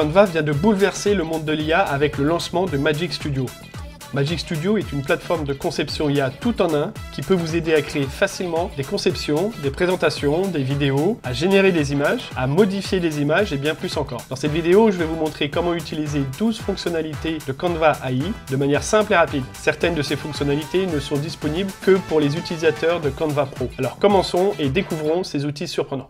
Canva vient de bouleverser le monde de l'IA avec le lancement de Magic Studio. Magic Studio est une plateforme de conception IA tout en un qui peut vous aider à créer facilement des conceptions, des présentations, des vidéos, à générer des images, à modifier des images et bien plus encore. Dans cette vidéo, je vais vous montrer comment utiliser 12 fonctionnalités de Canva AI de manière simple et rapide. Certaines de ces fonctionnalités ne sont disponibles que pour les utilisateurs de Canva Pro. Alors commençons et découvrons ces outils surprenants.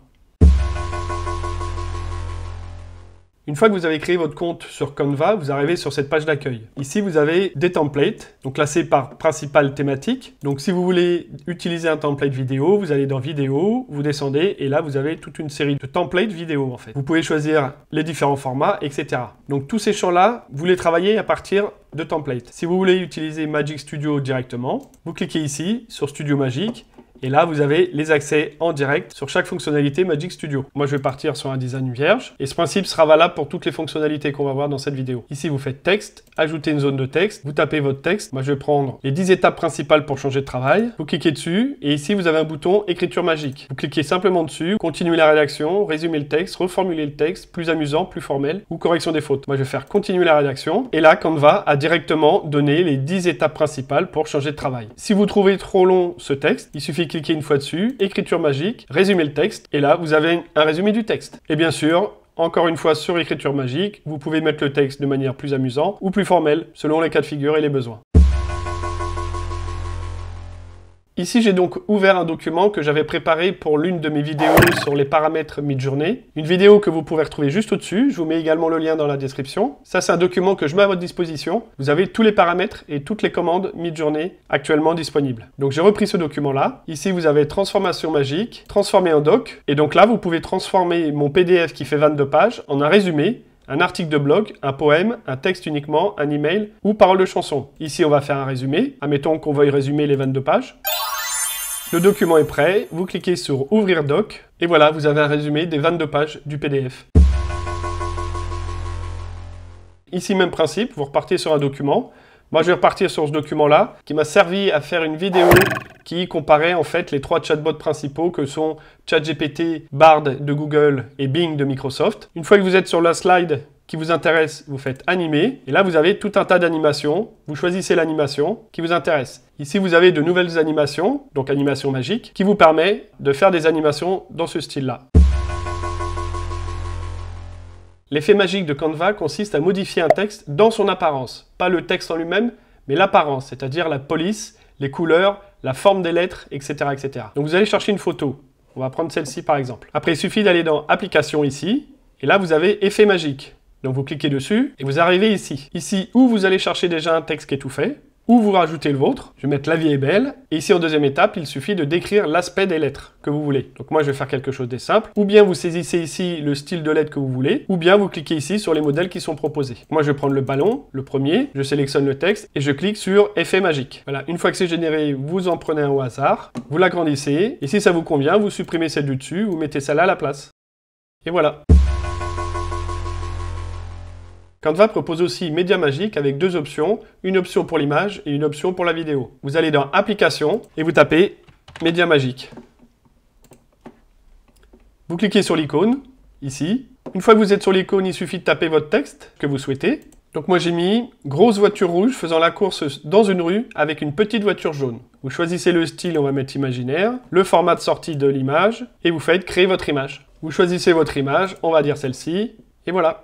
Une fois que vous avez créé votre compte sur Canva, vous arrivez sur cette page d'accueil. Ici, vous avez des templates, donc classés par principale thématique. Donc si vous voulez utiliser un template vidéo, vous allez dans vidéo, vous descendez et là, vous avez toute une série de templates vidéo en fait. Vous pouvez choisir les différents formats, etc. Donc tous ces champs-là, vous les travaillez à partir de templates. Si vous voulez utiliser Magic Studio directement, vous cliquez ici sur Studio Magic et là, vous avez les accès en direct sur chaque fonctionnalité Magic Studio. Moi, je vais partir sur un design vierge. Et ce principe sera valable pour toutes les fonctionnalités qu'on va voir dans cette vidéo. Ici, vous faites texte, ajoutez une zone de texte, vous tapez votre texte. Moi, je vais prendre les 10 étapes principales pour changer de travail. Vous cliquez dessus et ici, vous avez un bouton écriture magique. Vous cliquez simplement dessus, continuez la rédaction, résumer le texte, reformuler le texte, plus amusant, plus formel ou correction des fautes. Moi, je vais faire continuer la rédaction. Et là, Canva a directement donné les 10 étapes principales pour changer de travail. Si vous trouvez trop long ce texte, il suffit que cliquez une fois dessus, écriture magique, résumer le texte, et là vous avez un résumé du texte. Et bien sûr, encore une fois sur écriture magique, vous pouvez mettre le texte de manière plus amusante ou plus formelle, selon les cas de figure et les besoins. Ici, j'ai donc ouvert un document que j'avais préparé pour l'une de mes vidéos sur les paramètres mid-journée. Une vidéo que vous pouvez retrouver juste au-dessus. Je vous mets également le lien dans la description. Ça, c'est un document que je mets à votre disposition. Vous avez tous les paramètres et toutes les commandes mid-journée actuellement disponibles. Donc, j'ai repris ce document-là. Ici, vous avez transformation magique, transformer en doc. Et donc là, vous pouvez transformer mon PDF qui fait 22 pages en un résumé un article de blog, un poème, un texte uniquement, un email ou parole de chanson. Ici, on va faire un résumé. Admettons qu'on veuille résumer les 22 pages. Le document est prêt, vous cliquez sur Ouvrir doc, et voilà, vous avez un résumé des 22 pages du PDF. Ici, même principe, vous repartez sur un document. Moi, je vais repartir sur ce document-là, qui m'a servi à faire une vidéo qui comparait en fait les trois chatbots principaux que sont ChatGPT, Bard de Google et Bing de Microsoft. Une fois que vous êtes sur la slide, qui vous intéresse, vous faites animer. Et là, vous avez tout un tas d'animations. Vous choisissez l'animation qui vous intéresse. Ici, vous avez de nouvelles animations, donc animation magique, qui vous permet de faire des animations dans ce style-là. L'effet magique de Canva consiste à modifier un texte dans son apparence. Pas le texte en lui-même, mais l'apparence, c'est-à-dire la police, les couleurs, la forme des lettres, etc., etc. Donc vous allez chercher une photo. On va prendre celle-ci par exemple. Après, il suffit d'aller dans Application ici. Et là, vous avez Effet magique. Donc vous cliquez dessus et vous arrivez ici. Ici, où vous allez chercher déjà un texte qui est tout fait, ou vous rajoutez le vôtre. Je vais mettre la vie est belle. Et ici, en deuxième étape, il suffit de décrire l'aspect des lettres que vous voulez. Donc moi, je vais faire quelque chose de simple. Ou bien vous saisissez ici le style de lettre que vous voulez, ou bien vous cliquez ici sur les modèles qui sont proposés. Moi, je vais prendre le ballon, le premier, je sélectionne le texte et je clique sur effet magique. Voilà, une fois que c'est généré, vous en prenez un au hasard, vous l'agrandissez, et si ça vous convient, vous supprimez celle du dessus, vous mettez celle-là à la place. Et voilà. Canva propose aussi Média Magique avec deux options, une option pour l'image et une option pour la vidéo. Vous allez dans Application et vous tapez Média Magique. Vous cliquez sur l'icône, ici. Une fois que vous êtes sur l'icône, il suffit de taper votre texte que vous souhaitez. Donc moi j'ai mis grosse voiture rouge faisant la course dans une rue avec une petite voiture jaune. Vous choisissez le style, on va mettre imaginaire, le format de sortie de l'image et vous faites créer votre image. Vous choisissez votre image, on va dire celle-ci, et voilà.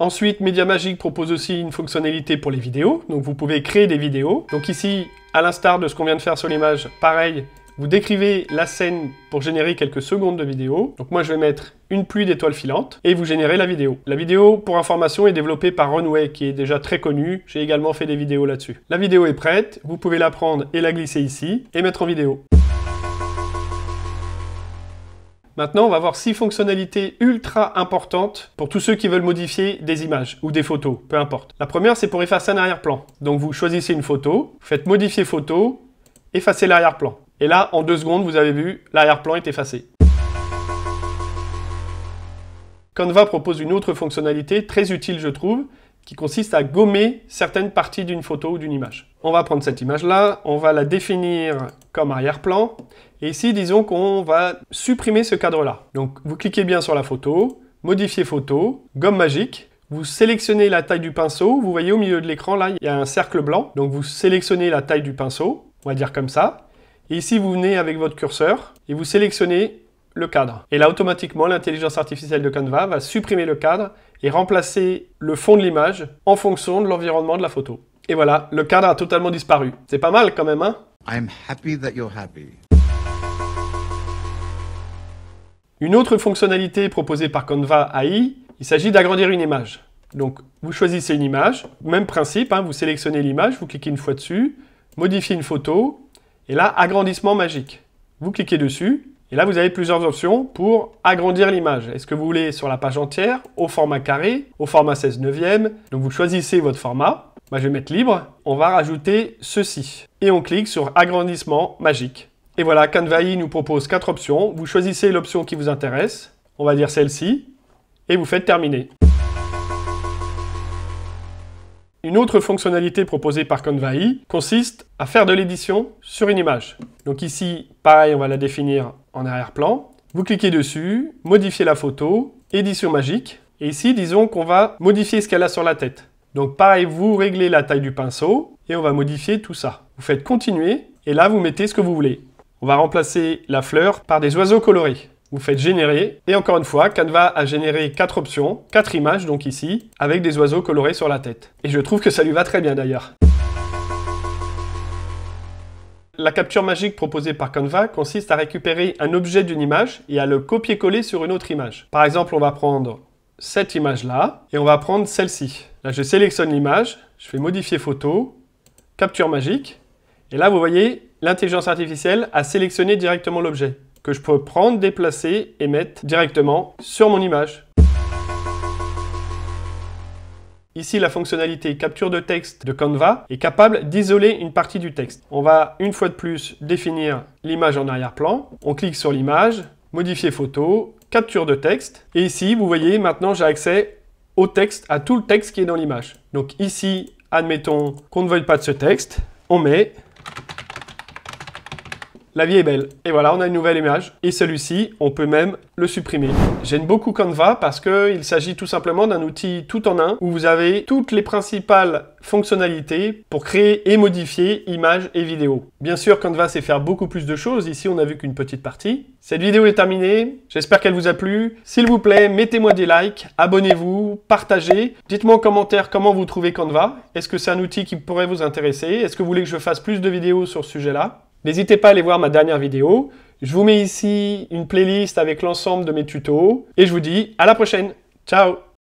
Ensuite, Media Magic propose aussi une fonctionnalité pour les vidéos, donc vous pouvez créer des vidéos. Donc ici, à l'instar de ce qu'on vient de faire sur l'image, pareil, vous décrivez la scène pour générer quelques secondes de vidéo. Donc moi je vais mettre une pluie d'étoiles filantes et vous générez la vidéo. La vidéo pour information est développée par Runway qui est déjà très connu. J'ai également fait des vidéos là-dessus. La vidéo est prête, vous pouvez la prendre et la glisser ici et mettre en vidéo. Maintenant, on va voir six fonctionnalités ultra importantes pour tous ceux qui veulent modifier des images ou des photos, peu importe. La première, c'est pour effacer un arrière-plan. Donc vous choisissez une photo, vous faites modifier photo, effacer l'arrière-plan. Et là, en deux secondes, vous avez vu, l'arrière-plan est effacé. Canva propose une autre fonctionnalité très utile, je trouve, qui consiste à gommer certaines parties d'une photo ou d'une image on va prendre cette image-là, on va la définir comme arrière-plan. Et ici, disons qu'on va supprimer ce cadre-là. Donc, vous cliquez bien sur la photo, modifier photo, gomme magique. Vous sélectionnez la taille du pinceau. Vous voyez au milieu de l'écran, là, il y a un cercle blanc. Donc, vous sélectionnez la taille du pinceau. On va dire comme ça. Et ici, vous venez avec votre curseur et vous sélectionnez le cadre. Et là, automatiquement, l'intelligence artificielle de Canva va supprimer le cadre et remplacer le fond de l'image en fonction de l'environnement de la photo. Et voilà, le cadre a totalement disparu. C'est pas mal quand même, hein I'm happy that you're happy. Une autre fonctionnalité proposée par Canva AI, il s'agit d'agrandir une image. Donc, vous choisissez une image, même principe, hein, vous sélectionnez l'image, vous cliquez une fois dessus, modifiez une photo, et là, agrandissement magique. Vous cliquez dessus, et là, vous avez plusieurs options pour agrandir l'image. Est-ce que vous voulez sur la page entière, au format carré, au format 16 neuvième Donc, vous choisissez votre format. Bah, je vais mettre libre, on va rajouter ceci. Et on clique sur agrandissement magique. Et voilà, i nous propose quatre options. Vous choisissez l'option qui vous intéresse, on va dire celle-ci, et vous faites terminer. Une autre fonctionnalité proposée par Convahi consiste à faire de l'édition sur une image. Donc ici, pareil, on va la définir en arrière-plan. Vous cliquez dessus, Modifier la photo, édition magique. Et ici, disons qu'on va modifier ce qu'elle a sur la tête. Donc pareil, vous réglez la taille du pinceau et on va modifier tout ça. Vous faites continuer et là vous mettez ce que vous voulez. On va remplacer la fleur par des oiseaux colorés. Vous faites générer et encore une fois, Canva a généré quatre options, quatre images donc ici, avec des oiseaux colorés sur la tête. Et je trouve que ça lui va très bien d'ailleurs. La capture magique proposée par Canva consiste à récupérer un objet d'une image et à le copier-coller sur une autre image. Par exemple, on va prendre cette image-là et on va prendre celle-ci. Là, je sélectionne l'image, je fais modifier photo, capture magique. Et là, vous voyez, l'intelligence artificielle a sélectionné directement l'objet que je peux prendre, déplacer et mettre directement sur mon image. Ici, la fonctionnalité capture de texte de Canva est capable d'isoler une partie du texte. On va une fois de plus définir l'image en arrière-plan. On clique sur l'image, modifier photo, capture de texte. Et ici, vous voyez, maintenant j'ai accès au texte, à tout le texte qui est dans l'image. Donc ici, admettons qu'on ne veuille pas de ce texte, on met la vie est belle. Et voilà, on a une nouvelle image. Et celui-ci, on peut même le supprimer. J'aime beaucoup Canva parce qu'il s'agit tout simplement d'un outil tout en un où vous avez toutes les principales fonctionnalités pour créer et modifier images et vidéos. Bien sûr, Canva sait faire beaucoup plus de choses. Ici, on a vu qu'une petite partie. Cette vidéo est terminée. J'espère qu'elle vous a plu. S'il vous plaît, mettez-moi des likes, abonnez-vous, partagez. Dites-moi en commentaire comment vous trouvez Canva. Est-ce que c'est un outil qui pourrait vous intéresser Est-ce que vous voulez que je fasse plus de vidéos sur ce sujet-là N'hésitez pas à aller voir ma dernière vidéo. Je vous mets ici une playlist avec l'ensemble de mes tutos et je vous dis à la prochaine. Ciao